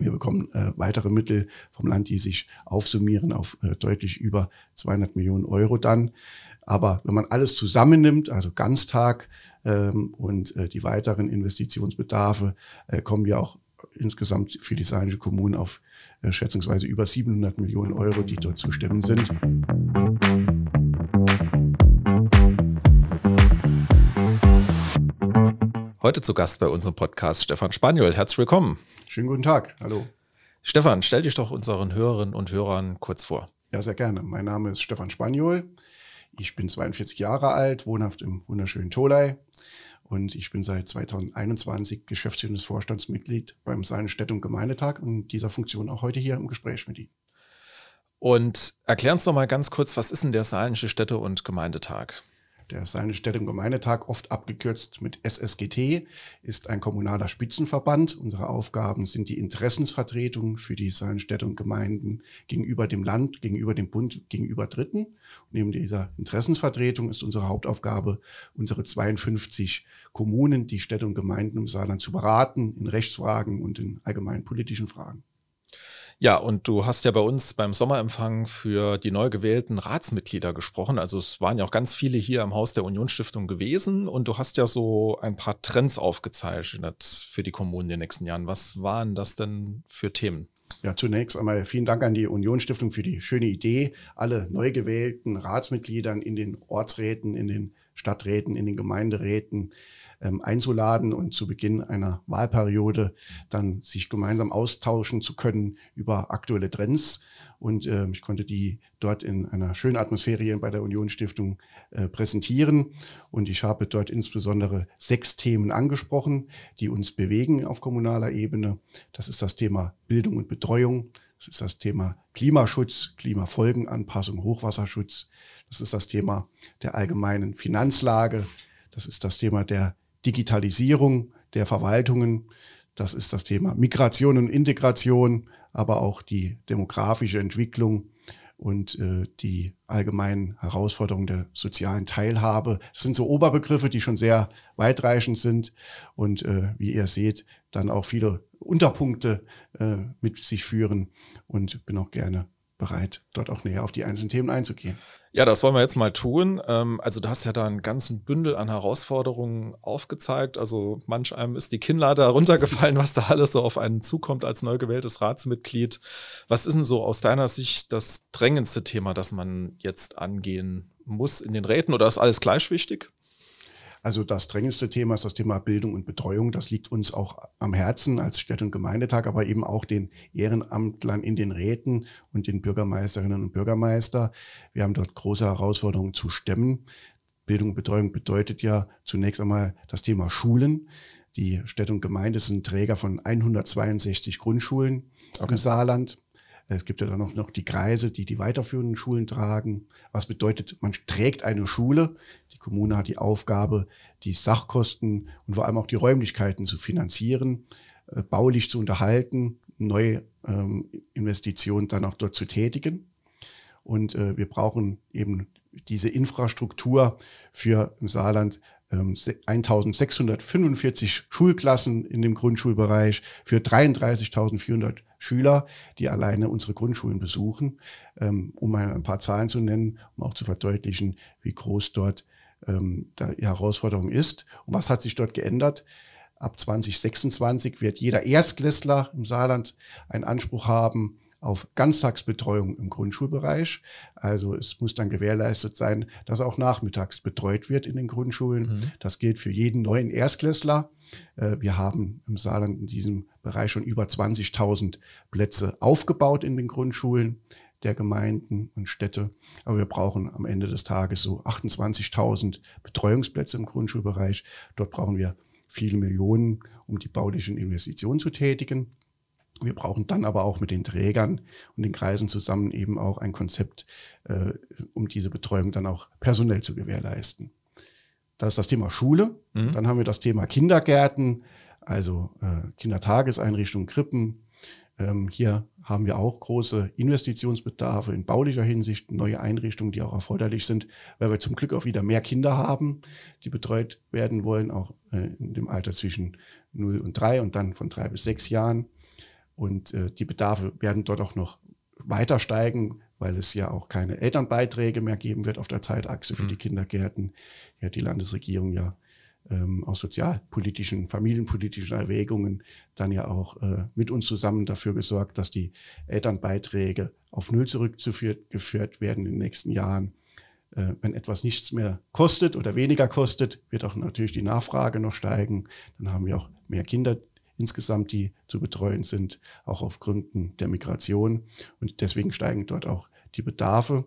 Wir bekommen äh, weitere Mittel vom Land, die sich aufsummieren auf äh, deutlich über 200 Millionen Euro dann. Aber wenn man alles zusammennimmt, also Ganztag ähm, und äh, die weiteren Investitionsbedarfe, äh, kommen wir auch insgesamt für die saarländische Kommunen auf äh, schätzungsweise über 700 Millionen Euro, die dort zu stemmen sind. Heute zu Gast bei unserem Podcast Stefan Spaniol. Herzlich willkommen. Schönen guten Tag. Hallo. Stefan, stell dich doch unseren Hörerinnen und Hörern kurz vor. Ja, sehr gerne. Mein Name ist Stefan Spaniol. Ich bin 42 Jahre alt, wohnhaft im wunderschönen Tolai und ich bin seit 2021 geschäftsführendes Vorstandsmitglied beim und Gemeindetag und dieser Funktion auch heute hier im Gespräch mit Ihnen. Und erklär uns noch mal ganz kurz, was ist denn der Saarländische Städte- und Gemeindetag? Der Salenstädte- und Gemeindetag, oft abgekürzt mit SSGT, ist ein kommunaler Spitzenverband. Unsere Aufgaben sind die Interessensvertretung für die Salenstädte und Gemeinden gegenüber dem Land, gegenüber dem Bund, gegenüber Dritten. Und neben dieser Interessensvertretung ist unsere Hauptaufgabe, unsere 52 Kommunen, die Städte und Gemeinden im Saarland zu beraten in Rechtsfragen und in allgemeinen politischen Fragen. Ja, und du hast ja bei uns beim Sommerempfang für die neu gewählten Ratsmitglieder gesprochen. Also es waren ja auch ganz viele hier im Haus der Unionsstiftung gewesen und du hast ja so ein paar Trends aufgezeichnet für die Kommunen in den nächsten Jahren. Was waren das denn für Themen? Ja, zunächst einmal vielen Dank an die Unionsstiftung für die schöne Idee, alle neu gewählten Ratsmitgliedern in den Ortsräten, in den Stadträten, in den Gemeinderäten ähm, einzuladen und zu Beginn einer Wahlperiode dann sich gemeinsam austauschen zu können über aktuelle Trends. Und äh, ich konnte die dort in einer schönen Atmosphäre hier bei der Union Stiftung äh, präsentieren. Und ich habe dort insbesondere sechs Themen angesprochen, die uns bewegen auf kommunaler Ebene. Das ist das Thema Bildung und Betreuung. Das ist das Thema Klimaschutz, Klimafolgenanpassung, Hochwasserschutz. Das ist das Thema der allgemeinen Finanzlage. Das ist das Thema der Digitalisierung der Verwaltungen. Das ist das Thema Migration und Integration, aber auch die demografische Entwicklung und äh, die allgemeinen Herausforderungen der sozialen Teilhabe. Das sind so Oberbegriffe, die schon sehr weitreichend sind und äh, wie ihr seht, dann auch viele Unterpunkte äh, mit sich führen und bin auch gerne bereit, dort auch näher auf die einzelnen Themen einzugehen. Ja, das wollen wir jetzt mal tun. Ähm, also du hast ja da einen ganzen Bündel an Herausforderungen aufgezeigt. Also manch einem ist die Kinnlade runtergefallen, was da alles so auf einen zukommt als neu gewähltes Ratsmitglied. Was ist denn so aus deiner Sicht das drängendste Thema, das man jetzt angehen muss in den Räten oder ist alles gleich wichtig? Also das drängendste Thema ist das Thema Bildung und Betreuung. Das liegt uns auch am Herzen als Städte- und Gemeindetag, aber eben auch den Ehrenamtlern in den Räten und den Bürgermeisterinnen und Bürgermeister. Wir haben dort große Herausforderungen zu stemmen. Bildung und Betreuung bedeutet ja zunächst einmal das Thema Schulen. Die Städte und Gemeinde sind Träger von 162 Grundschulen okay. im Saarland. Es gibt ja dann auch noch die Kreise, die die weiterführenden Schulen tragen. Was bedeutet, man trägt eine Schule. Die Kommune hat die Aufgabe, die Sachkosten und vor allem auch die Räumlichkeiten zu finanzieren, äh, baulich zu unterhalten, neue ähm, Investitionen dann auch dort zu tätigen. Und äh, wir brauchen eben diese Infrastruktur für im Saarland 1645 ähm, Schulklassen in dem Grundschulbereich für 33.400 Schüler, die alleine unsere Grundschulen besuchen, ähm, um mal ein paar Zahlen zu nennen, um auch zu verdeutlichen, wie groß dort ähm, die Herausforderung ist und was hat sich dort geändert. Ab 2026 wird jeder Erstklässler im Saarland einen Anspruch haben auf Ganztagsbetreuung im Grundschulbereich. Also es muss dann gewährleistet sein, dass auch nachmittags betreut wird in den Grundschulen. Mhm. Das gilt für jeden neuen Erstklässler. Äh, wir haben im Saarland in diesem Bereich schon über 20.000 Plätze aufgebaut in den Grundschulen der Gemeinden und Städte. Aber wir brauchen am Ende des Tages so 28.000 Betreuungsplätze im Grundschulbereich. Dort brauchen wir viele Millionen, um die baulichen Investitionen zu tätigen. Wir brauchen dann aber auch mit den Trägern und den Kreisen zusammen eben auch ein Konzept, äh, um diese Betreuung dann auch personell zu gewährleisten. Das ist das Thema Schule. Mhm. Dann haben wir das Thema Kindergärten, also äh, Kindertageseinrichtungen, Krippen. Ähm, hier haben wir auch große Investitionsbedarfe in baulicher Hinsicht, neue Einrichtungen, die auch erforderlich sind, weil wir zum Glück auch wieder mehr Kinder haben, die betreut werden wollen, auch äh, in dem Alter zwischen 0 und 3 und dann von 3 bis 6 Jahren. Und äh, die Bedarfe werden dort auch noch weiter steigen, weil es ja auch keine Elternbeiträge mehr geben wird auf der Zeitachse für mhm. die Kindergärten. Ja, die Landesregierung ja ähm, aus sozialpolitischen, familienpolitischen Erwägungen dann ja auch äh, mit uns zusammen dafür gesorgt, dass die Elternbeiträge auf Null zurückgeführt werden in den nächsten Jahren. Äh, wenn etwas nichts mehr kostet oder weniger kostet, wird auch natürlich die Nachfrage noch steigen. Dann haben wir auch mehr Kinder, insgesamt, die zu betreuen sind, auch auf Gründen der Migration. Und deswegen steigen dort auch die Bedarfe.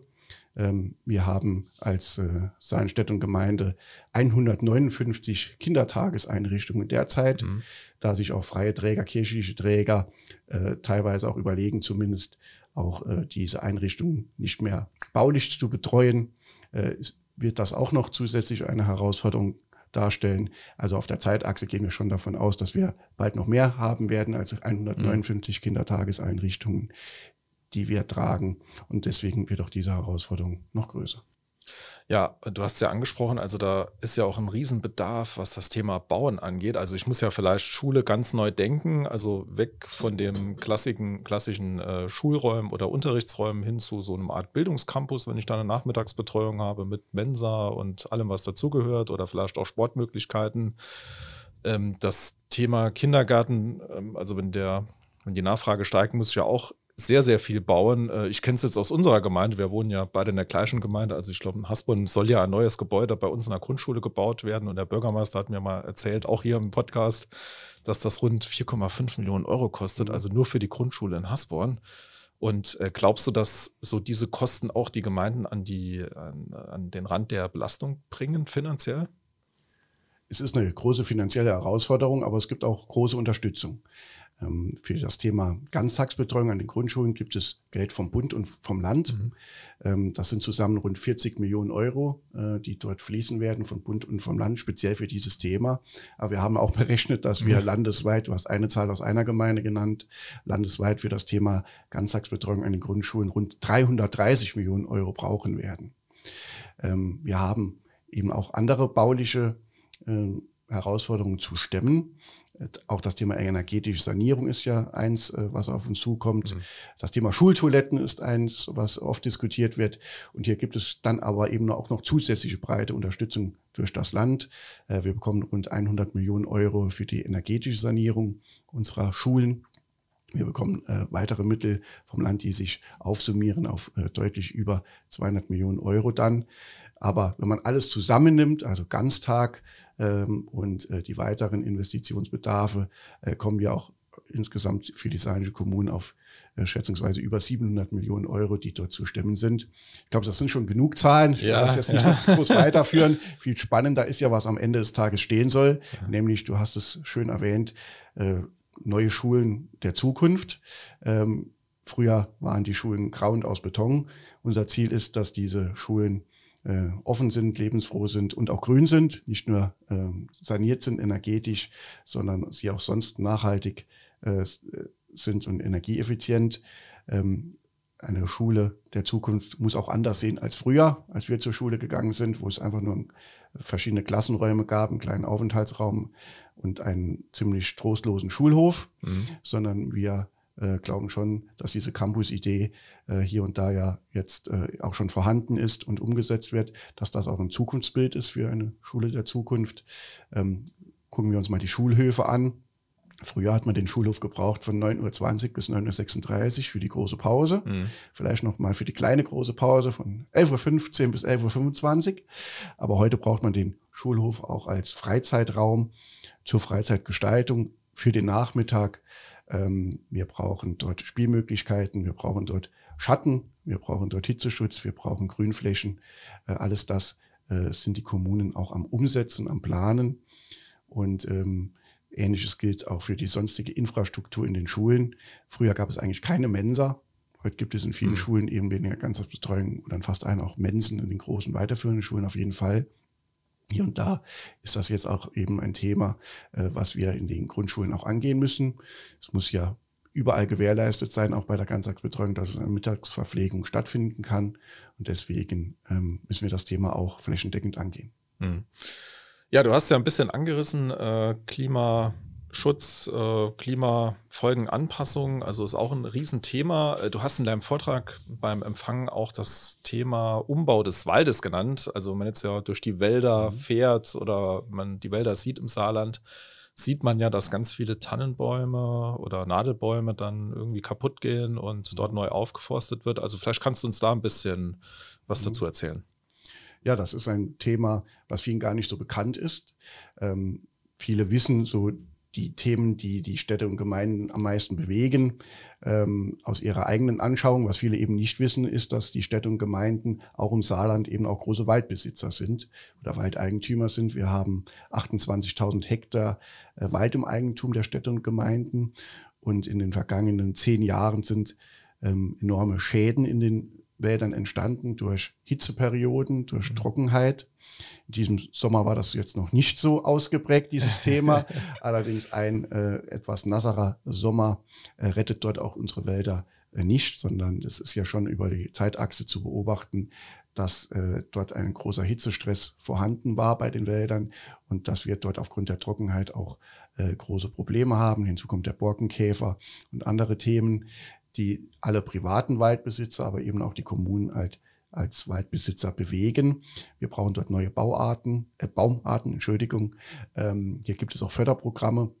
Ähm, wir haben als äh, Saalenstädt und Gemeinde 159 Kindertageseinrichtungen derzeit, mhm. da sich auch freie Träger, kirchliche Träger äh, teilweise auch überlegen, zumindest auch äh, diese Einrichtungen nicht mehr baulich zu betreuen. Wird das auch noch zusätzlich eine Herausforderung darstellen. Also auf der Zeitachse gehen wir schon davon aus, dass wir bald noch mehr haben werden als 159 mhm. Kindertageseinrichtungen, die wir tragen. Und deswegen wird auch diese Herausforderung noch größer. Ja, du hast es ja angesprochen, also da ist ja auch ein Riesenbedarf, was das Thema Bauen angeht. Also ich muss ja vielleicht Schule ganz neu denken, also weg von den klassischen, klassischen äh, Schulräumen oder Unterrichtsräumen hin zu so einem Art Bildungscampus, wenn ich da eine Nachmittagsbetreuung habe mit Mensa und allem, was dazugehört oder vielleicht auch Sportmöglichkeiten. Ähm, das Thema Kindergarten, ähm, also wenn der wenn die Nachfrage steigt, muss ich ja auch sehr, sehr viel bauen. Äh, ich kenne es jetzt aus unserer Gemeinde. Wir wohnen ja beide in der gleichen Gemeinde. Also ich glaube, in Hasborn soll ja ein neues Gebäude bei uns in der Grundschule gebaut werden. Und der Bürgermeister hat mir mal erzählt, auch hier im Podcast, dass das rund 4,5 Millionen Euro kostet. Mhm. Also nur für die Grundschule in Hasborn. Und äh, glaubst du, dass so diese Kosten auch die Gemeinden an, die, an, an den Rand der Belastung bringen finanziell? Es ist eine große finanzielle Herausforderung, aber es gibt auch große Unterstützung. Ähm, für das Thema Ganztagsbetreuung an den Grundschulen gibt es Geld vom Bund und vom Land. Mhm. Ähm, das sind zusammen rund 40 Millionen Euro, äh, die dort fließen werden von Bund und vom Land, speziell für dieses Thema. Aber wir haben auch berechnet, dass wir mhm. landesweit, du hast eine Zahl aus einer Gemeinde genannt, landesweit für das Thema Ganztagsbetreuung an den Grundschulen rund 330 Millionen Euro brauchen werden. Ähm, wir haben eben auch andere bauliche Herausforderungen zu stemmen. Äh, auch das Thema energetische Sanierung ist ja eins, äh, was auf uns zukommt. Mhm. Das Thema Schultoiletten ist eins, was oft diskutiert wird. Und hier gibt es dann aber eben auch noch zusätzliche breite Unterstützung durch das Land. Äh, wir bekommen rund 100 Millionen Euro für die energetische Sanierung unserer Schulen. Wir bekommen weitere Mittel vom Land, die sich aufsummieren auf deutlich über 200 Millionen Euro dann. Aber wenn man alles zusammennimmt, also Ganztag, ähm, und äh, die weiteren Investitionsbedarfe äh, kommen ja auch insgesamt für die saarländische Kommunen auf äh, schätzungsweise über 700 Millionen Euro, die dort zu stemmen sind. Ich glaube, das sind schon genug Zahlen. Ich ja, ich das jetzt nicht ja. groß weiterführen. Viel spannender ist ja, was am Ende des Tages stehen soll. Ja. Nämlich, du hast es schön erwähnt, äh, neue Schulen der Zukunft. Ähm, früher waren die Schulen grau und aus Beton. Unser Ziel ist, dass diese Schulen äh, offen sind, lebensfroh sind und auch grün sind, nicht nur äh, saniert sind energetisch, sondern sie auch sonst nachhaltig äh, äh, sind und energieeffizient. Ähm, eine Schule der Zukunft muss auch anders sehen als früher, als wir zur Schule gegangen sind, wo es einfach nur verschiedene Klassenräume gab, einen kleinen Aufenthaltsraum und einen ziemlich trostlosen Schulhof, mhm. sondern wir äh, glauben schon, dass diese Campus-Idee äh, hier und da ja jetzt äh, auch schon vorhanden ist und umgesetzt wird, dass das auch ein Zukunftsbild ist für eine Schule der Zukunft. Ähm, gucken wir uns mal die Schulhöfe an. Früher hat man den Schulhof gebraucht von 9.20 Uhr bis 9.36 Uhr für die große Pause. Mhm. Vielleicht nochmal für die kleine große Pause von 11.15 Uhr bis 11.25 Uhr. Aber heute braucht man den Schulhof auch als Freizeitraum zur Freizeitgestaltung für den Nachmittag. Ähm, wir brauchen dort Spielmöglichkeiten, wir brauchen dort Schatten, wir brauchen dort Hitzeschutz, wir brauchen Grünflächen. Äh, alles das äh, sind die Kommunen auch am Umsetzen, am Planen. Und ähm, ähnliches gilt auch für die sonstige Infrastruktur in den Schulen. Früher gab es eigentlich keine Mensa. Heute gibt es in vielen mhm. Schulen eben weniger Ganztagsbetreuung oder in fast allen auch Mensen in den großen weiterführenden Schulen auf jeden Fall. Hier und da ist das jetzt auch eben ein Thema, äh, was wir in den Grundschulen auch angehen müssen. Es muss ja überall gewährleistet sein, auch bei der Ganztagsbetreuung, dass eine Mittagsverpflegung stattfinden kann. Und deswegen ähm, müssen wir das Thema auch flächendeckend angehen. Hm. Ja, du hast ja ein bisschen angerissen, äh, Klima, Schutz, äh, Klimafolgenanpassung, also ist auch ein Riesenthema. Äh, du hast in deinem Vortrag beim Empfang auch das Thema Umbau des Waldes genannt. Also wenn man jetzt ja durch die Wälder mhm. fährt oder man die Wälder sieht im Saarland, sieht man ja, dass ganz viele Tannenbäume oder Nadelbäume dann irgendwie kaputt gehen und dort neu aufgeforstet wird. Also vielleicht kannst du uns da ein bisschen was mhm. dazu erzählen. Ja, das ist ein Thema, was vielen gar nicht so bekannt ist. Ähm, viele wissen so die Themen, die die Städte und Gemeinden am meisten bewegen. Ähm, aus ihrer eigenen Anschauung, was viele eben nicht wissen, ist, dass die Städte und Gemeinden auch im Saarland eben auch große Waldbesitzer sind oder Waldeigentümer sind. Wir haben 28.000 Hektar äh, Wald im Eigentum der Städte und Gemeinden. Und in den vergangenen zehn Jahren sind ähm, enorme Schäden in den Wäldern entstanden durch Hitzeperioden, durch mhm. Trockenheit. In diesem Sommer war das jetzt noch nicht so ausgeprägt, dieses Thema. Allerdings ein äh, etwas nasserer Sommer äh, rettet dort auch unsere Wälder äh, nicht, sondern es ist ja schon über die Zeitachse zu beobachten, dass äh, dort ein großer Hitzestress vorhanden war bei den Wäldern und dass wir dort aufgrund der Trockenheit auch äh, große Probleme haben. Hinzu kommt der Borkenkäfer und andere Themen, die alle privaten Waldbesitzer, aber eben auch die Kommunen halt als Waldbesitzer bewegen. Wir brauchen dort neue Bauarten, äh, Baumarten, Entschuldigung. Ähm, hier gibt es auch Förderprogramme,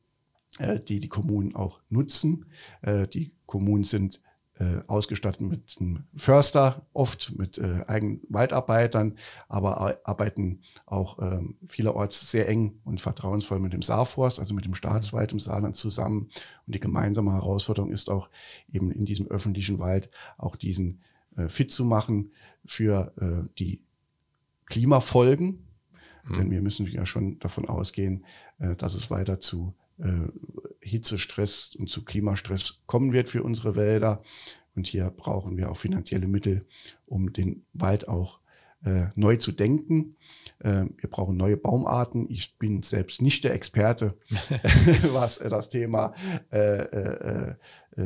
äh, die die Kommunen auch nutzen. Äh, die Kommunen sind äh, ausgestattet mit einem Förster, oft mit äh, eigenen Waldarbeitern, aber arbeiten auch ähm, vielerorts sehr eng und vertrauensvoll mit dem Saarforst, also mit dem Staatswald im Saarland zusammen. Und die gemeinsame Herausforderung ist auch eben in diesem öffentlichen Wald auch diesen äh, fit zu machen für äh, die Klimafolgen. Mhm. Denn wir müssen ja schon davon ausgehen, äh, dass es weiter zu äh, Hitzestress und zu Klimastress kommen wird für unsere Wälder. Und hier brauchen wir auch finanzielle Mittel, um den Wald auch äh, neu zu denken. Äh, wir brauchen neue Baumarten. Ich bin selbst nicht der Experte, was äh, das Thema äh, äh, äh,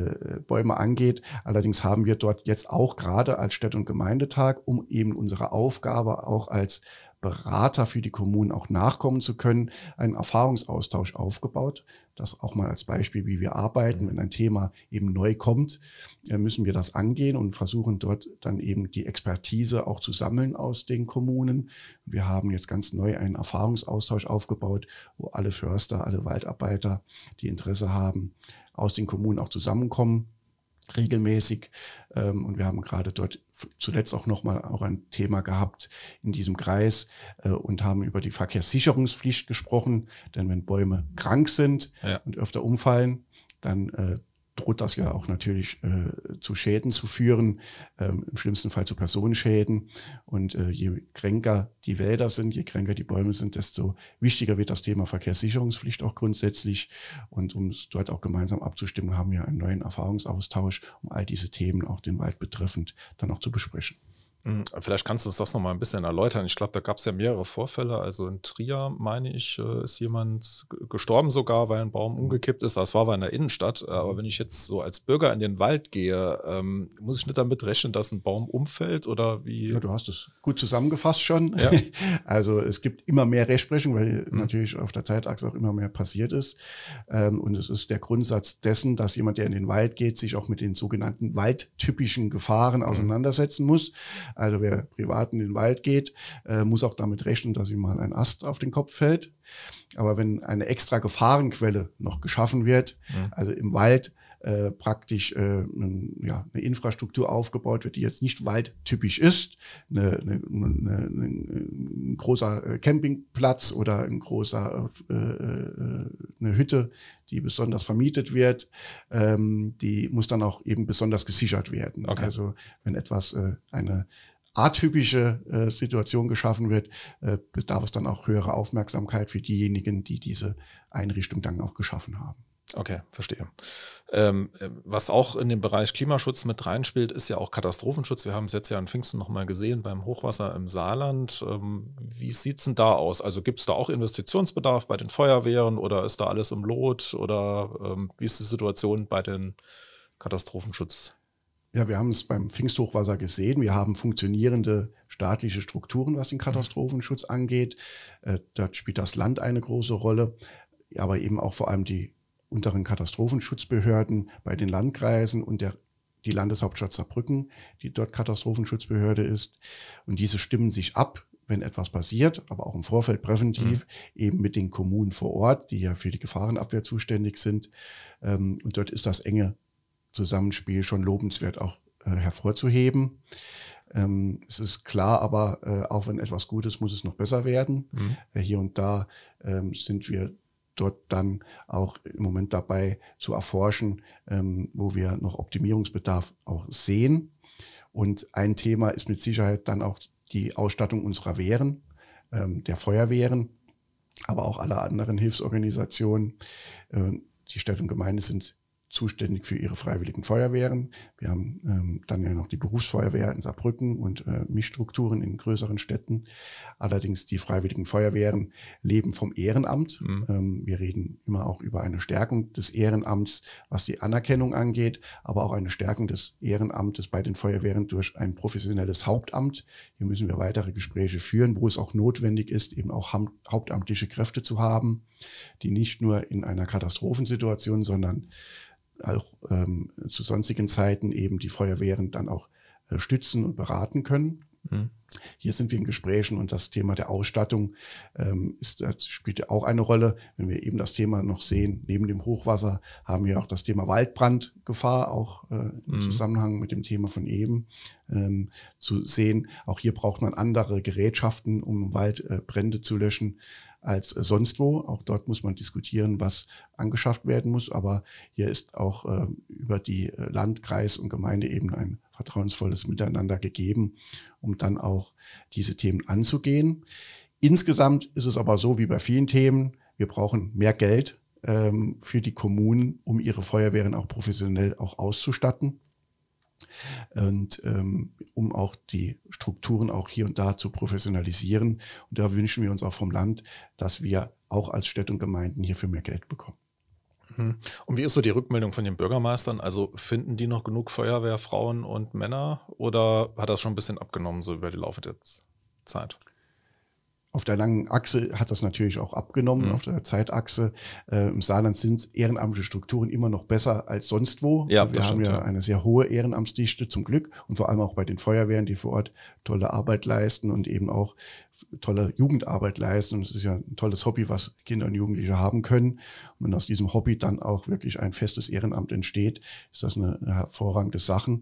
Bäume angeht. Allerdings haben wir dort jetzt auch gerade als Städt- und Gemeindetag, um eben unsere Aufgabe auch als Berater für die Kommunen auch nachkommen zu können, einen Erfahrungsaustausch aufgebaut. Das auch mal als Beispiel, wie wir arbeiten. Mhm. Wenn ein Thema eben neu kommt, äh, müssen wir das angehen und versuchen dort dann eben die Expertise auch zu sammeln aus den Kommunen. Wir haben jetzt ganz neu einen Erfahrungsaustausch aufgebaut, wo alle Förster, alle Waldarbeiter, die Interesse haben, aus den Kommunen auch zusammenkommen regelmäßig. Ähm, und wir haben gerade dort zuletzt auch nochmal auch ein Thema gehabt in diesem Kreis äh, und haben über die Verkehrssicherungspflicht gesprochen. Denn wenn Bäume krank sind ja. und öfter umfallen, dann äh, droht das ja auch natürlich äh, zu Schäden zu führen, ähm, im schlimmsten Fall zu Personenschäden. Und äh, je kränker die Wälder sind, je kränker die Bäume sind, desto wichtiger wird das Thema Verkehrssicherungspflicht auch grundsätzlich. Und um es dort auch gemeinsam abzustimmen, haben wir einen neuen Erfahrungsaustausch, um all diese Themen auch den Wald betreffend dann auch zu besprechen. Mhm. Vielleicht kannst du uns das nochmal ein bisschen erläutern. Ich glaube, da gab es ja mehrere Vorfälle. Also in Trier, meine ich, äh, ist jemand gestorben sogar, weil ein Baum mhm. umgekippt ist. Das war aber in der Innenstadt. Äh, aber mhm. wenn ich jetzt so als Bürger in den Wald gehe, ähm, muss ich nicht damit rechnen, dass ein Baum umfällt oder wie? Ja, du hast es gut zusammengefasst schon. Ja. Also es gibt immer mehr Rechtsprechung, weil mhm. natürlich auf der Zeitachse auch immer mehr passiert ist. Ähm, und es ist der Grundsatz dessen, dass jemand, der in den Wald geht, sich auch mit den sogenannten waldtypischen Gefahren auseinandersetzen muss. Also wer privat in den Wald geht, äh, muss auch damit rechnen, dass ihm mal ein Ast auf den Kopf fällt. Aber wenn eine extra Gefahrenquelle noch geschaffen wird, mhm. also im Wald äh, praktisch äh, ja, eine Infrastruktur aufgebaut wird, die jetzt nicht waldtypisch ist. Eine, eine, eine, ein großer äh, Campingplatz oder ein großer äh, äh, äh, eine Hütte, die besonders vermietet wird, ähm, die muss dann auch eben besonders gesichert werden. Okay. Also wenn etwas äh, eine atypische äh, Situation geschaffen wird, äh, bedarf es dann auch höhere Aufmerksamkeit für diejenigen, die diese Einrichtung dann auch geschaffen haben. Okay, verstehe. Ähm, was auch in den Bereich Klimaschutz mit reinspielt, ist ja auch Katastrophenschutz. Wir haben es jetzt ja an Pfingsten nochmal gesehen beim Hochwasser im Saarland. Ähm, wie sieht es denn da aus? Also gibt es da auch Investitionsbedarf bei den Feuerwehren oder ist da alles im Lot? Oder ähm, wie ist die Situation bei den Katastrophenschutz? Ja, wir haben es beim Pfingsthochwasser gesehen. Wir haben funktionierende staatliche Strukturen, was den mhm. Katastrophenschutz angeht. Äh, da spielt das Land eine große Rolle, aber eben auch vor allem die unteren Katastrophenschutzbehörden bei den Landkreisen und der die Landeshauptstadt Saarbrücken, die dort Katastrophenschutzbehörde ist. Und diese stimmen sich ab, wenn etwas passiert, aber auch im Vorfeld präventiv, mhm. eben mit den Kommunen vor Ort, die ja für die Gefahrenabwehr zuständig sind. Ähm, und dort ist das enge Zusammenspiel schon lobenswert auch äh, hervorzuheben. Ähm, es ist klar, aber äh, auch wenn etwas gut ist, muss es noch besser werden. Mhm. Äh, hier und da ähm, sind wir dort dann auch im Moment dabei zu erforschen, ähm, wo wir noch Optimierungsbedarf auch sehen. Und ein Thema ist mit Sicherheit dann auch die Ausstattung unserer Wehren, ähm, der Feuerwehren, aber auch aller anderen Hilfsorganisationen. Äh, die Städte und Gemeinden sind zuständig für ihre freiwilligen Feuerwehren. Wir haben ähm, dann ja noch die Berufsfeuerwehr in Saarbrücken und äh, Mischstrukturen in größeren Städten. Allerdings die freiwilligen Feuerwehren leben vom Ehrenamt. Mhm. Ähm, wir reden immer auch über eine Stärkung des Ehrenamts, was die Anerkennung angeht, aber auch eine Stärkung des Ehrenamtes bei den Feuerwehren durch ein professionelles Hauptamt. Hier müssen wir weitere Gespräche führen, wo es auch notwendig ist, eben auch hauptamtliche Kräfte zu haben, die nicht nur in einer Katastrophensituation, sondern auch ähm, zu sonstigen Zeiten eben die Feuerwehren dann auch äh, stützen und beraten können. Mhm. Hier sind wir in Gesprächen und das Thema der Ausstattung ähm, ist, äh, spielt auch eine Rolle. Wenn wir eben das Thema noch sehen, neben dem Hochwasser haben wir auch das Thema Waldbrandgefahr, auch äh, im mhm. Zusammenhang mit dem Thema von eben ähm, zu sehen. Auch hier braucht man andere Gerätschaften, um Waldbrände äh, zu löschen als sonst wo. Auch dort muss man diskutieren, was angeschafft werden muss. Aber hier ist auch äh, über die äh, Land-, Kreis- und Gemeindeebene ein vertrauensvolles Miteinander gegeben, um dann auch diese Themen anzugehen. Insgesamt ist es aber so wie bei vielen Themen, wir brauchen mehr Geld ähm, für die Kommunen, um ihre Feuerwehren auch professionell auch auszustatten. Und ähm, um auch die Strukturen auch hier und da zu professionalisieren. Und da wünschen wir uns auch vom Land, dass wir auch als Städte und Gemeinden hierfür mehr Geld bekommen. Mhm. Und wie ist so die Rückmeldung von den Bürgermeistern? Also finden die noch genug Feuerwehrfrauen und Männer oder hat das schon ein bisschen abgenommen so über die Laufe der Zeit? Auf der langen Achse hat das natürlich auch abgenommen, mhm. auf der Zeitachse. Äh, Im Saarland sind ehrenamtliche Strukturen immer noch besser als sonst wo. Ja, wir haben stimmt, ja, ja, eine sehr hohe Ehrenamtsdichte zum Glück und vor allem auch bei den Feuerwehren, die vor Ort tolle Arbeit leisten und eben auch tolle Jugendarbeit leisten. Und es ist ja ein tolles Hobby, was Kinder und Jugendliche haben können. Und wenn aus diesem Hobby dann auch wirklich ein festes Ehrenamt entsteht, ist das eine hervorragende Sache.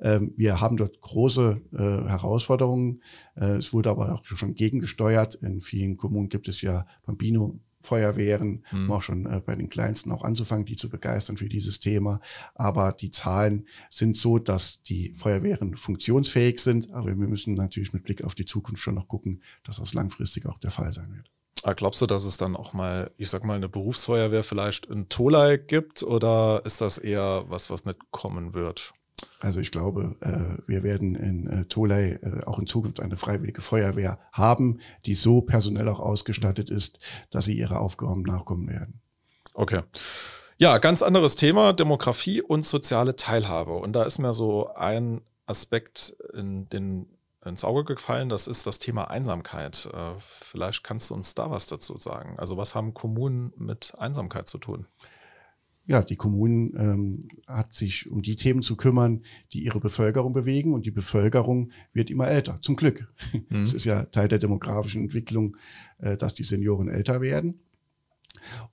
Ähm, wir haben dort große äh, Herausforderungen. Äh, es wurde aber auch schon gegengesteuert. In vielen Kommunen gibt es ja Bambino Feuerwehren, mhm. auch schon äh, bei den Kleinsten auch anzufangen, die zu begeistern für dieses Thema. Aber die Zahlen sind so, dass die Feuerwehren funktionsfähig sind. Aber wir müssen natürlich mit Blick auf die Zukunft schon noch gucken, dass das langfristig auch der Fall sein wird. Aber ah, glaubst du, dass es dann auch mal, ich sag mal, eine Berufsfeuerwehr vielleicht in Tolai gibt oder ist das eher was, was nicht kommen wird? Also ich glaube, äh, wir werden in äh, Tolei äh, auch in Zukunft eine freiwillige Feuerwehr haben, die so personell auch ausgestattet ist, dass sie ihrer Aufgaben nachkommen werden. Okay. Ja, ganz anderes Thema, Demografie und soziale Teilhabe. Und da ist mir so ein Aspekt in den, ins Auge gefallen, das ist das Thema Einsamkeit. Äh, vielleicht kannst du uns da was dazu sagen. Also was haben Kommunen mit Einsamkeit zu tun? ja, die Kommunen ähm, hat sich um die Themen zu kümmern, die ihre Bevölkerung bewegen und die Bevölkerung wird immer älter, zum Glück. Mhm. Es mhm. ist ja Teil der demografischen Entwicklung, äh, dass die Senioren älter werden.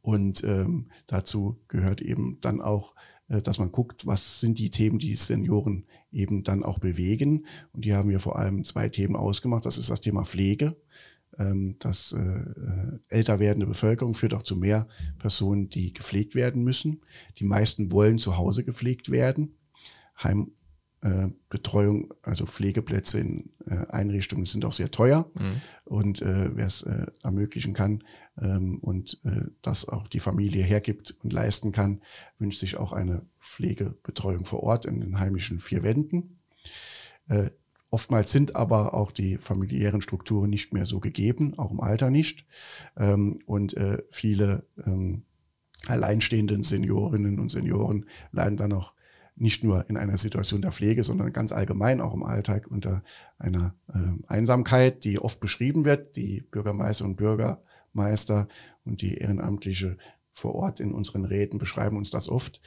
Und ähm, dazu gehört eben dann auch, äh, dass man guckt, was sind die Themen, die Senioren eben dann auch bewegen. Und hier haben wir vor allem zwei Themen ausgemacht. Das ist das Thema Pflege. Ähm, das äh, äh, älter werdende Bevölkerung führt auch zu mehr Personen, die gepflegt werden müssen. Die meisten wollen zu Hause gepflegt werden. Heimbetreuung, äh, also Pflegeplätze in Einrichtungen sind auch sehr teuer. Mhm. Und wer es ermöglichen kann ähm, und das auch die Familie hergibt und leisten kann, wünscht sich auch eine Pflegebetreuung vor Ort in den heimischen vier Wänden Oftmals sind aber auch die familiären Strukturen nicht mehr so gegeben, auch im Alter nicht. Ähm, und äh, viele ähm, alleinstehenden Seniorinnen und Senioren leiden dann auch nicht nur in einer Situation der Pflege, sondern ganz allgemein auch im Alltag unter einer ähm, Einsamkeit, die oft beschrieben wird, die Bürgermeister und Bürgermeister und die ehrenamtliche vor Ort in unseren Räten beschreiben uns das oft,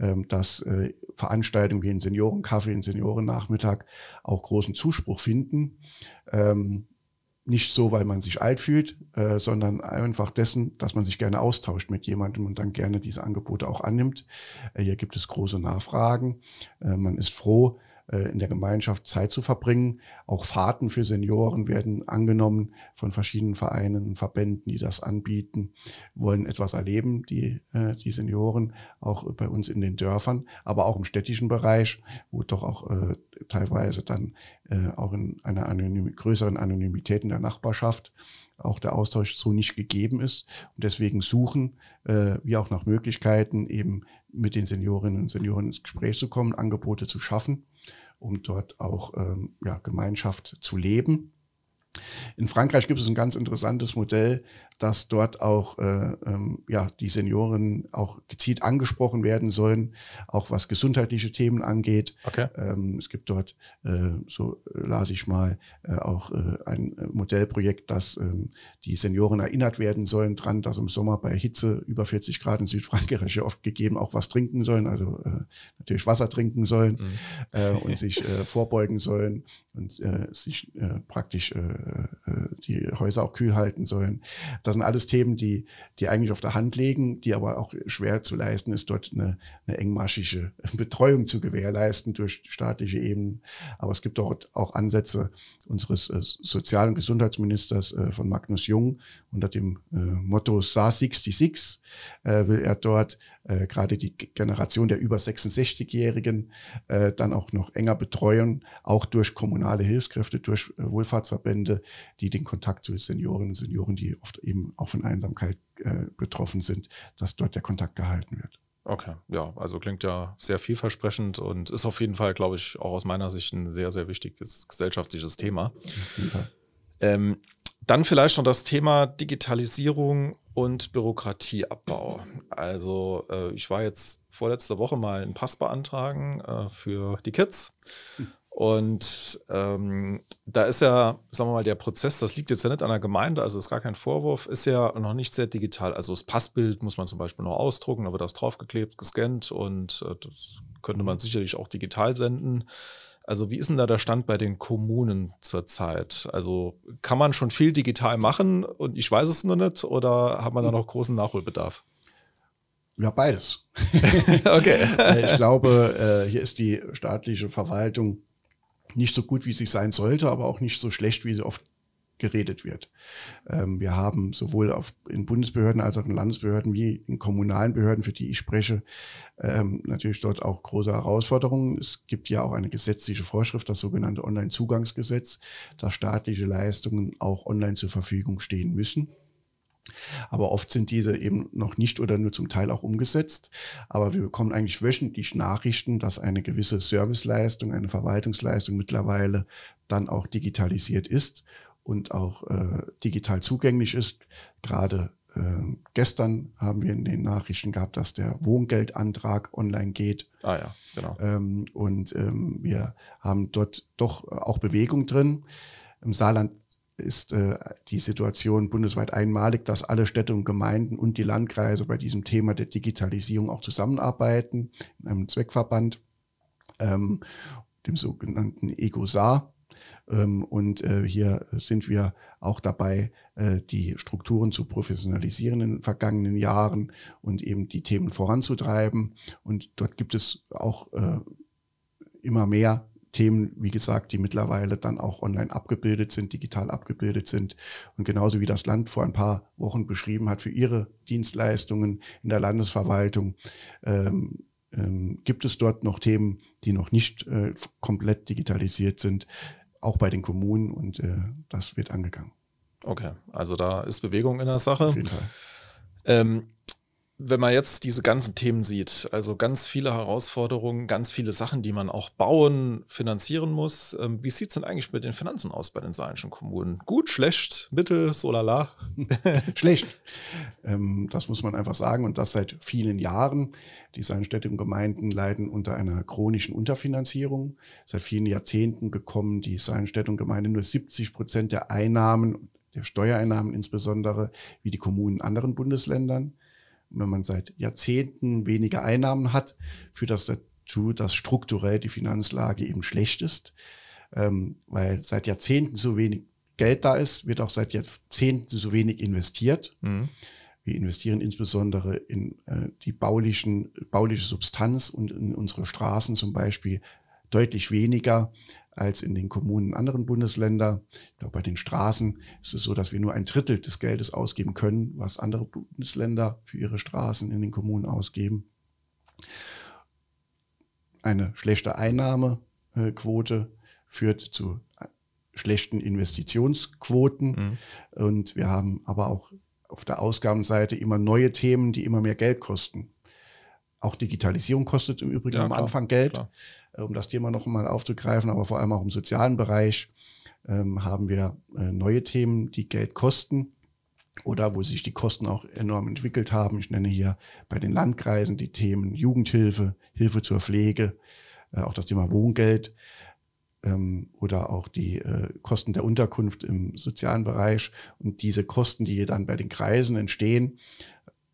ähm, dass äh, Veranstaltungen wie ein Seniorenkaffee, ein Seniorennachmittag auch großen Zuspruch finden. Ähm, nicht so, weil man sich alt fühlt, äh, sondern einfach dessen, dass man sich gerne austauscht mit jemandem und dann gerne diese Angebote auch annimmt. Äh, hier gibt es große Nachfragen. man ist froh, äh, in der Gemeinschaft Zeit zu verbringen. Auch Fahrten für Senioren werden angenommen von verschiedenen Vereinen, Verbänden, die das anbieten, wollen etwas erleben, die, äh, die Senioren, auch bei uns in den Dörfern, aber auch im städtischen Bereich, wo doch auch äh, teilweise dann äh, auch in einer anonym, größeren Anonymität in der Nachbarschaft auch der Austausch so nicht gegeben ist. Und deswegen suchen äh, wir auch nach Möglichkeiten, eben mit den Seniorinnen und Senioren ins Gespräch zu kommen, Angebote zu schaffen um dort auch ähm, ja, Gemeinschaft zu leben. In Frankreich gibt es ein ganz interessantes Modell, dass dort auch äh, ähm, ja, die Senioren auch gezielt angesprochen werden sollen, auch was gesundheitliche Themen angeht. Okay. Ähm, es gibt dort, äh, so las ich mal, äh, auch äh, ein Modellprojekt, dass ähm, die Senioren erinnert werden sollen dran, dass im Sommer bei Hitze über 40 Grad in Südfrankreich ja oft gegeben auch was trinken sollen, also äh, natürlich Wasser trinken sollen mhm. Äh, und sich vorbeugen sollen und sich praktisch die Häuser auch kühl halten sollen das sind alles Themen, die, die eigentlich auf der Hand liegen, die aber auch schwer zu leisten ist, dort eine, eine engmaschige Betreuung zu gewährleisten durch staatliche Ebenen. Aber es gibt dort auch Ansätze unseres äh, Sozial- und Gesundheitsministers äh, von Magnus Jung unter dem äh, Motto SAR 66 will er dort äh, gerade die Generation der über 66-Jährigen äh, dann auch noch enger betreuen, auch durch kommunale Hilfskräfte, durch äh, Wohlfahrtsverbände, die den Kontakt zu Seniorinnen und Senioren, die oft eben auch von Einsamkeit äh, betroffen sind, dass dort der Kontakt gehalten wird. Okay, ja, also klingt ja sehr vielversprechend und ist auf jeden Fall, glaube ich, auch aus meiner Sicht ein sehr, sehr wichtiges gesellschaftliches Thema. Auf jeden Fall. Ähm, dann vielleicht noch das Thema Digitalisierung und Bürokratieabbau. Also äh, ich war jetzt vorletzte Woche mal einen Pass beantragen äh, für die Kids. Und ähm, da ist ja, sagen wir mal, der Prozess, das liegt jetzt ja nicht an der Gemeinde, also ist gar kein Vorwurf, ist ja noch nicht sehr digital. Also das Passbild muss man zum Beispiel noch ausdrucken, da wird das draufgeklebt, gescannt und äh, das könnte man mhm. sicherlich auch digital senden. Also wie ist denn da der Stand bei den Kommunen zurzeit? Also kann man schon viel digital machen und ich weiß es nur nicht oder hat man da hm. noch großen Nachholbedarf? Ja, beides. okay. Äh, ich glaube, äh, hier ist die staatliche Verwaltung nicht so gut, wie sie sein sollte, aber auch nicht so schlecht, wie sie oft geredet wird. Ähm, wir haben sowohl auf, in Bundesbehörden als auch in Landesbehörden wie in kommunalen Behörden, für die ich spreche, ähm, natürlich dort auch große Herausforderungen. Es gibt ja auch eine gesetzliche Vorschrift, das sogenannte Online-Zugangsgesetz, dass staatliche Leistungen auch online zur Verfügung stehen müssen. Aber oft sind diese eben noch nicht oder nur zum Teil auch umgesetzt. Aber wir bekommen eigentlich wöchentlich Nachrichten, dass eine gewisse Serviceleistung, eine Verwaltungsleistung mittlerweile dann auch digitalisiert ist und auch äh, digital zugänglich ist. Gerade äh, gestern haben wir in den Nachrichten gehabt, dass der Wohngeldantrag online geht. Ah ja, genau. Ähm, und ähm, wir haben dort doch auch Bewegung drin. Im Saarland ist äh, die Situation bundesweit einmalig, dass alle Städte und Gemeinden und die Landkreise bei diesem Thema der Digitalisierung auch zusammenarbeiten in einem Zweckverband, ähm, dem sogenannten EGOSAR. Ähm, und äh, hier sind wir auch dabei, äh, die Strukturen zu professionalisieren in den vergangenen Jahren und eben die Themen voranzutreiben. Und dort gibt es auch äh, immer mehr Themen, wie gesagt, die mittlerweile dann auch online abgebildet sind, digital abgebildet sind. Und genauso wie das Land vor ein paar Wochen beschrieben hat, für ihre Dienstleistungen in der Landesverwaltung ähm, ähm gibt es dort noch Themen, die noch nicht äh, komplett digitalisiert sind auch bei den Kommunen und äh, das wird angegangen. Okay, also da ist Bewegung in der Sache. Auf jeden Fall. Ähm, wenn man jetzt diese ganzen Themen sieht, also ganz viele Herausforderungen, ganz viele Sachen, die man auch bauen, finanzieren muss. Ähm, wie sieht es denn eigentlich mit den Finanzen aus bei den saarländischen Kommunen? Gut, schlecht, mittel, so lala? schlecht. Ähm, das muss man einfach sagen und das seit vielen Jahren. Die Städte und Gemeinden leiden unter einer chronischen Unterfinanzierung. Seit vielen Jahrzehnten bekommen die Städte und Gemeinden nur 70 Prozent der Einnahmen, der Steuereinnahmen insbesondere, wie die Kommunen in anderen Bundesländern wenn man seit Jahrzehnten weniger Einnahmen hat, führt das dazu, dass strukturell die Finanzlage eben schlecht ist, ähm, weil seit Jahrzehnten so wenig Geld da ist, wird auch seit Jahrzehnten so wenig investiert. Mhm. Wir investieren insbesondere in äh, die baulichen, bauliche Substanz und in unsere Straßen zum Beispiel deutlich weniger als in den Kommunen anderen Bundesländer. Ich glaube, bei den Straßen ist es so, dass wir nur ein Drittel des Geldes ausgeben können, was andere Bundesländer für ihre Straßen in den Kommunen ausgeben. Eine schlechte Einnahmequote führt zu schlechten Investitionsquoten. Mhm. Und wir haben aber auch auf der Ausgabenseite immer neue Themen, die immer mehr Geld kosten. Auch Digitalisierung kostet im Übrigen ja, am klar, Anfang Geld. Klar. Äh, um das Thema noch einmal aufzugreifen, aber vor allem auch im sozialen Bereich ähm, haben wir äh, neue Themen, die Geld kosten oder wo sich die Kosten auch enorm entwickelt haben. Ich nenne hier bei den Landkreisen die Themen Jugendhilfe, Hilfe zur Pflege, äh, auch das Thema Wohngeld ähm, oder auch die äh, Kosten der Unterkunft im sozialen Bereich. Und diese Kosten, die dann bei den Kreisen entstehen,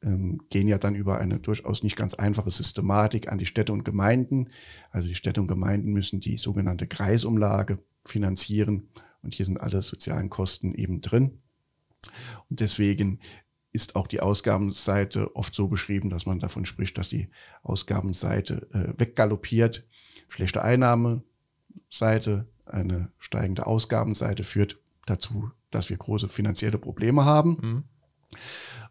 ähm, gehen ja dann über eine durchaus nicht ganz einfache Systematik an die Städte und Gemeinden. Also die Städte und Gemeinden müssen die sogenannte Kreisumlage finanzieren und hier sind alle sozialen Kosten eben drin. Und deswegen ist auch die Ausgabenseite oft so beschrieben, dass man davon spricht, dass die Ausgabenseite äh, weggaloppiert. Schlechte Einnahmeseite, eine steigende Ausgabenseite führt dazu, dass wir große finanzielle Probleme haben. Mhm.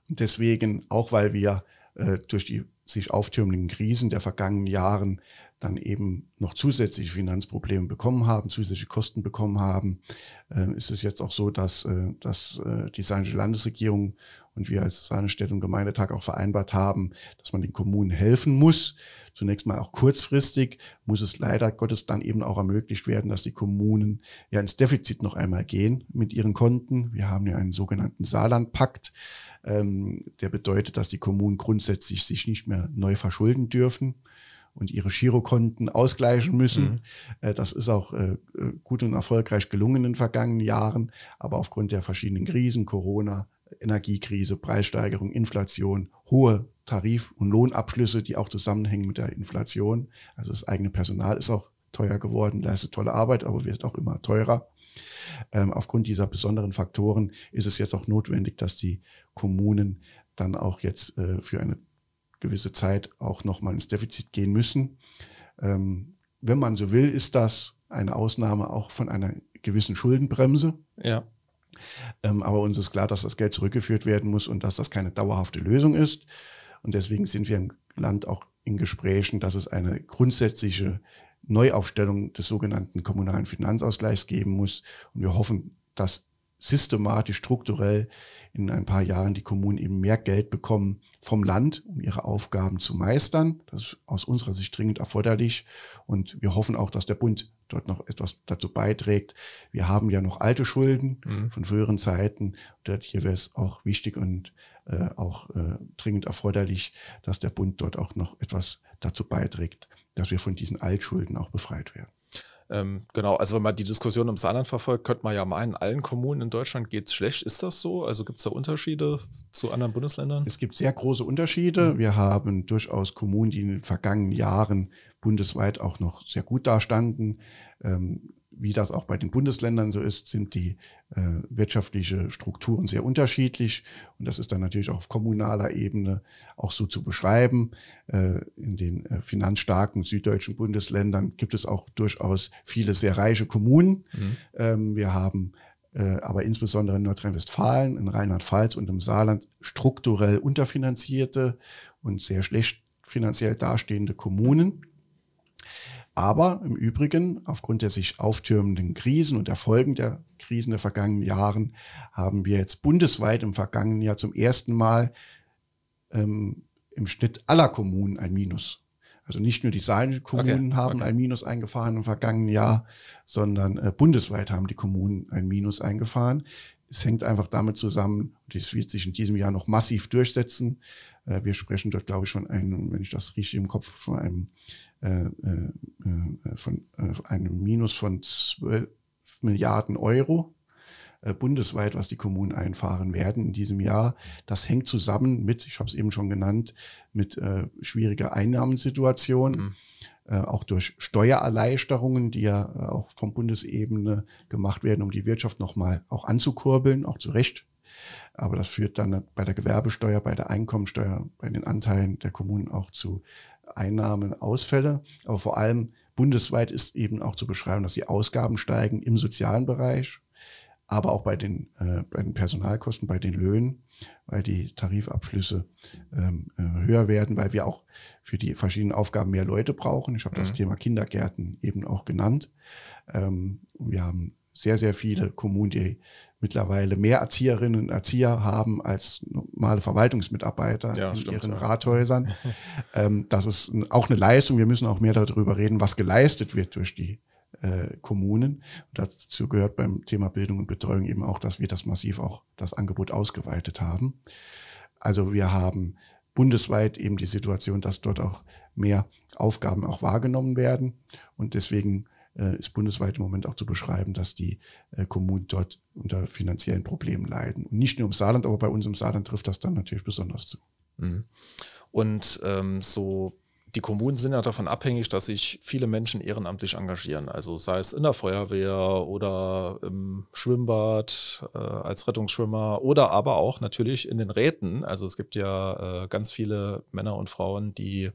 Deswegen, auch weil wir äh, durch die sich auftürmenden Krisen der vergangenen Jahren dann eben noch zusätzliche Finanzprobleme bekommen haben, zusätzliche Kosten bekommen haben, äh, ist es jetzt auch so, dass, äh, dass äh, die saarländische Landesregierung und wir als saarländische und Gemeindetag auch vereinbart haben, dass man den Kommunen helfen muss. Zunächst mal auch kurzfristig muss es leider Gottes dann eben auch ermöglicht werden, dass die Kommunen ja ins Defizit noch einmal gehen mit ihren Konten. Wir haben ja einen sogenannten Saarlandpakt. Ähm, der bedeutet, dass die Kommunen grundsätzlich sich nicht mehr neu verschulden dürfen und ihre Girokonten ausgleichen müssen. Mhm. Äh, das ist auch äh, gut und erfolgreich gelungen in den vergangenen Jahren, aber aufgrund der verschiedenen Krisen, Corona, Energiekrise, Preissteigerung, Inflation, hohe Tarif- und Lohnabschlüsse, die auch zusammenhängen mit der Inflation. Also das eigene Personal ist auch teuer geworden, leistet tolle Arbeit, aber wird auch immer teurer. Ähm, aufgrund dieser besonderen Faktoren ist es jetzt auch notwendig, dass die Kommunen dann auch jetzt äh, für eine gewisse Zeit auch nochmal ins Defizit gehen müssen. Ähm, wenn man so will, ist das eine Ausnahme auch von einer gewissen Schuldenbremse. Ja. Ähm, aber uns ist klar, dass das Geld zurückgeführt werden muss und dass das keine dauerhafte Lösung ist. Und deswegen sind wir im Land auch in Gesprächen, dass es eine grundsätzliche Neuaufstellung des sogenannten kommunalen Finanzausgleichs geben muss. Und wir hoffen, dass systematisch, strukturell in ein paar Jahren die Kommunen eben mehr Geld bekommen vom Land, um ihre Aufgaben zu meistern. Das ist aus unserer Sicht dringend erforderlich. Und wir hoffen auch, dass der Bund dort noch etwas dazu beiträgt. Wir haben ja noch alte Schulden mhm. von früheren Zeiten. Dort hier wäre es auch wichtig und äh, auch äh, dringend erforderlich, dass der Bund dort auch noch etwas dazu beiträgt, dass wir von diesen Altschulden auch befreit werden. Ähm, genau, also wenn man die Diskussion ums Saarland verfolgt, könnte man ja meinen, allen Kommunen in Deutschland geht es schlecht. Ist das so? Also gibt es da Unterschiede zu anderen Bundesländern? Es gibt sehr große Unterschiede. Mhm. Wir haben durchaus Kommunen, die in den vergangenen Jahren bundesweit auch noch sehr gut dastanden. Ähm, wie das auch bei den Bundesländern so ist, sind die äh, wirtschaftliche Strukturen sehr unterschiedlich. Und das ist dann natürlich auch auf kommunaler Ebene auch so zu beschreiben. Äh, in den äh, finanzstarken süddeutschen Bundesländern gibt es auch durchaus viele sehr reiche Kommunen. Mhm. Ähm, wir haben äh, aber insbesondere in Nordrhein-Westfalen, in Rheinland-Pfalz und im Saarland strukturell unterfinanzierte und sehr schlecht finanziell dastehende Kommunen. Aber im Übrigen, aufgrund der sich auftürmenden Krisen und der Folgen der Krisen der vergangenen Jahren, haben wir jetzt bundesweit im vergangenen Jahr zum ersten Mal ähm, im Schnitt aller Kommunen ein Minus. Also nicht nur die Saarländischen-Kommunen okay, haben okay. ein Minus eingefahren im vergangenen Jahr, sondern äh, bundesweit haben die Kommunen ein Minus eingefahren. Es hängt einfach damit zusammen, und es wird sich in diesem Jahr noch massiv durchsetzen. Äh, wir sprechen dort, glaube ich, von einem, wenn ich das richtig im Kopf, von einem, äh, äh, äh, äh von, einem Minus von 12 Milliarden Euro äh, bundesweit, was die Kommunen einfahren werden in diesem Jahr. Das hängt zusammen mit, ich habe es eben schon genannt, mit äh, schwieriger Einnahmensituation, mhm. äh, auch durch Steuererleichterungen, die ja äh, auch vom Bundesebene gemacht werden, um die Wirtschaft nochmal auch anzukurbeln, auch zu Recht. Aber das führt dann bei der Gewerbesteuer, bei der Einkommensteuer, bei den Anteilen der Kommunen auch zu Einnahmen, Ausfälle. Aber vor allem bundesweit ist eben auch zu beschreiben, dass die Ausgaben steigen im sozialen Bereich, aber auch bei den, äh, bei den Personalkosten, bei den Löhnen, weil die Tarifabschlüsse ähm, äh, höher werden, weil wir auch für die verschiedenen Aufgaben mehr Leute brauchen. Ich habe mhm. das Thema Kindergärten eben auch genannt. Ähm, wir haben sehr, sehr viele Kommunen, die mittlerweile mehr Erzieherinnen und Erzieher haben als normale Verwaltungsmitarbeiter ja, in stimmt, ihren ja. Rathäusern. ähm, das ist auch eine Leistung. Wir müssen auch mehr darüber reden, was geleistet wird durch die äh, Kommunen. Und dazu gehört beim Thema Bildung und Betreuung eben auch, dass wir das massiv auch das Angebot ausgeweitet haben. Also wir haben bundesweit eben die Situation, dass dort auch mehr Aufgaben auch wahrgenommen werden. Und deswegen äh, ist bundesweit im Moment auch zu beschreiben, dass die äh, Kommunen dort unter finanziellen Problemen leiden. Und nicht nur im Saarland, aber bei uns im Saarland trifft das dann natürlich besonders zu. Mhm. Und ähm, so die Kommunen sind ja davon abhängig, dass sich viele Menschen ehrenamtlich engagieren. Also sei es in der Feuerwehr oder im Schwimmbad äh, als Rettungsschwimmer oder aber auch natürlich in den Räten. Also es gibt ja äh, ganz viele Männer und Frauen, die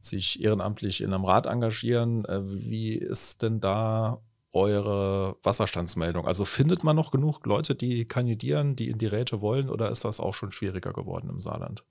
sich ehrenamtlich in einem Rat engagieren. Äh, wie ist denn da eure Wasserstandsmeldung? Also findet man noch genug Leute, die kandidieren, die in die Räte wollen oder ist das auch schon schwieriger geworden im Saarland?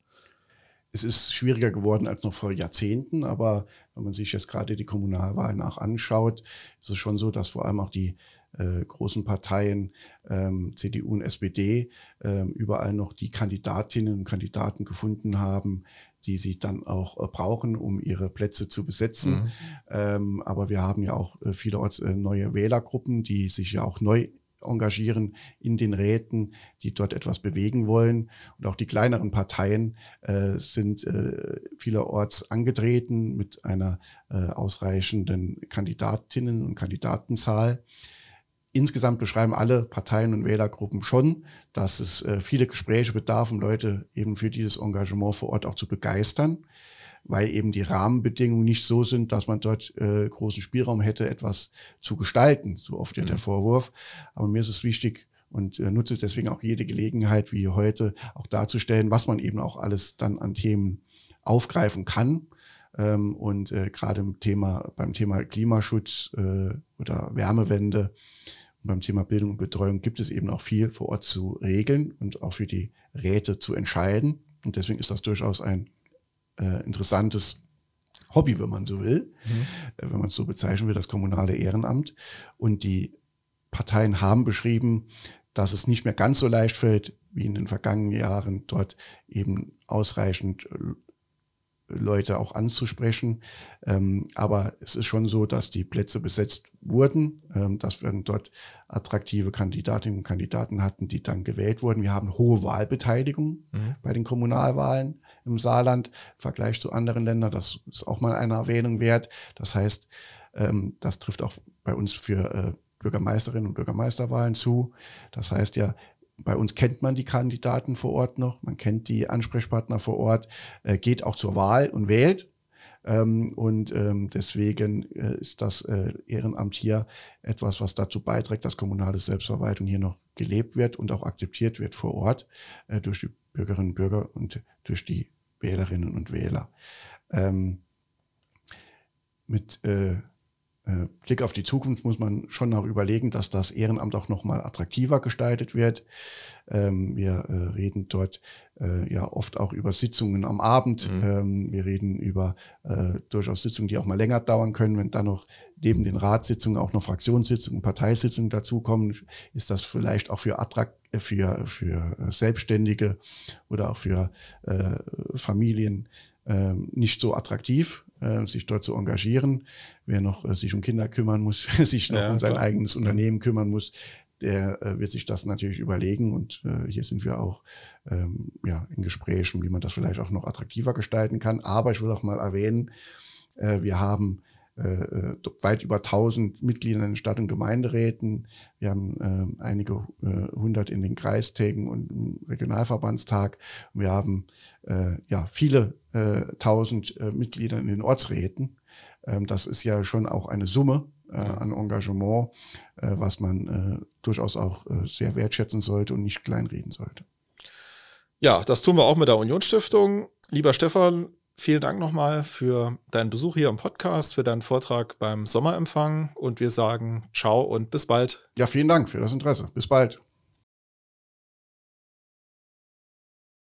es ist schwieriger geworden als noch vor Jahrzehnten, aber wenn man sich jetzt gerade die Kommunalwahlen auch anschaut, ist es schon so, dass vor allem auch die äh, großen Parteien ähm, CDU und SPD äh, überall noch die Kandidatinnen und Kandidaten gefunden haben, die sie dann auch äh, brauchen, um ihre Plätze zu besetzen. Mhm. Ähm, aber wir haben ja auch äh, vielerorts äh, neue Wählergruppen, die sich ja auch neu engagieren in den Räten, die dort etwas bewegen wollen. Und auch die kleineren Parteien äh, sind äh, vielerorts angetreten mit einer äh, ausreichenden Kandidatinnen- und Kandidatenzahl. Insgesamt beschreiben alle Parteien und Wählergruppen schon, dass es äh, viele Gespräche bedarf, um Leute eben für dieses Engagement vor Ort auch zu begeistern weil eben die Rahmenbedingungen nicht so sind, dass man dort äh, großen Spielraum hätte, etwas zu gestalten. So oft ja mhm. der Vorwurf. Aber mir ist es wichtig, und äh, nutze deswegen auch jede Gelegenheit wie heute auch darzustellen, was man eben auch alles dann an Themen aufgreifen kann. Ähm, und äh, gerade im Thema, beim Thema Klimaschutz äh, oder Wärmewende und beim Thema Bildung und Betreuung gibt es eben auch viel vor Ort zu regeln und auch für die Räte zu entscheiden. Und deswegen ist das durchaus ein äh, interessantes Hobby, wenn man so will, mhm. wenn man es so bezeichnen will, das kommunale Ehrenamt. Und die Parteien haben beschrieben, dass es nicht mehr ganz so leicht fällt, wie in den vergangenen Jahren, dort eben ausreichend äh, Leute auch anzusprechen. Ähm, aber es ist schon so, dass die Plätze besetzt wurden, ähm, dass wir dort attraktive Kandidatinnen und Kandidaten hatten, die dann gewählt wurden. Wir haben hohe Wahlbeteiligung mhm. bei den Kommunalwahlen im Saarland im Vergleich zu anderen Ländern. Das ist auch mal eine Erwähnung wert. Das heißt, ähm, das trifft auch bei uns für äh, Bürgermeisterinnen und Bürgermeisterwahlen zu. Das heißt ja, bei uns kennt man die Kandidaten vor Ort noch, man kennt die Ansprechpartner vor Ort, äh, geht auch zur Wahl und wählt. Ähm, und ähm, deswegen äh, ist das Ehrenamt hier etwas, was dazu beiträgt, dass kommunale Selbstverwaltung hier noch gelebt wird und auch akzeptiert wird vor Ort durch die Bürgerinnen und Bürger und durch die Wählerinnen und Wähler. Ähm, mit äh, äh, Blick auf die Zukunft muss man schon noch überlegen, dass das Ehrenamt auch noch mal attraktiver gestaltet wird. Ähm, wir äh, reden dort äh, ja oft auch über Sitzungen am Abend. Mhm. Ähm, wir reden über durchaus Sitzungen, die auch mal länger dauern können. Wenn dann noch neben den Ratssitzungen auch noch Fraktionssitzungen, Parteisitzungen dazukommen, ist das vielleicht auch für attraktiv für, für äh, Selbstständige oder auch für äh, Familien äh, nicht so attraktiv, äh, sich dort zu engagieren. Wer noch äh, sich um Kinder kümmern muss, sich noch ja, um sein klar. eigenes Unternehmen kümmern muss, der äh, wird sich das natürlich überlegen. Und äh, hier sind wir auch ähm, ja, in Gesprächen, wie man das vielleicht auch noch attraktiver gestalten kann. Aber ich will auch mal erwähnen, äh, wir haben äh, äh, weit über 1000 Mitgliedern in Stadt- und Gemeinderäten. Wir haben äh, einige äh, hundert äh, in den Kreistägen und im Regionalverbandstag. Wir haben äh, ja viele tausend Mitglieder in den Ortsräten. Ähm, das ist ja schon auch eine Summe an Engagement, was man durchaus auch sehr wertschätzen sollte und nicht kleinreden sollte. Ja, das tun wir auch mit der Unionsstiftung. Lieber Stefan, vielen Dank nochmal für deinen Besuch hier im Podcast, für deinen Vortrag beim Sommerempfang und wir sagen ciao und bis bald. Ja, vielen Dank für das Interesse. Bis bald.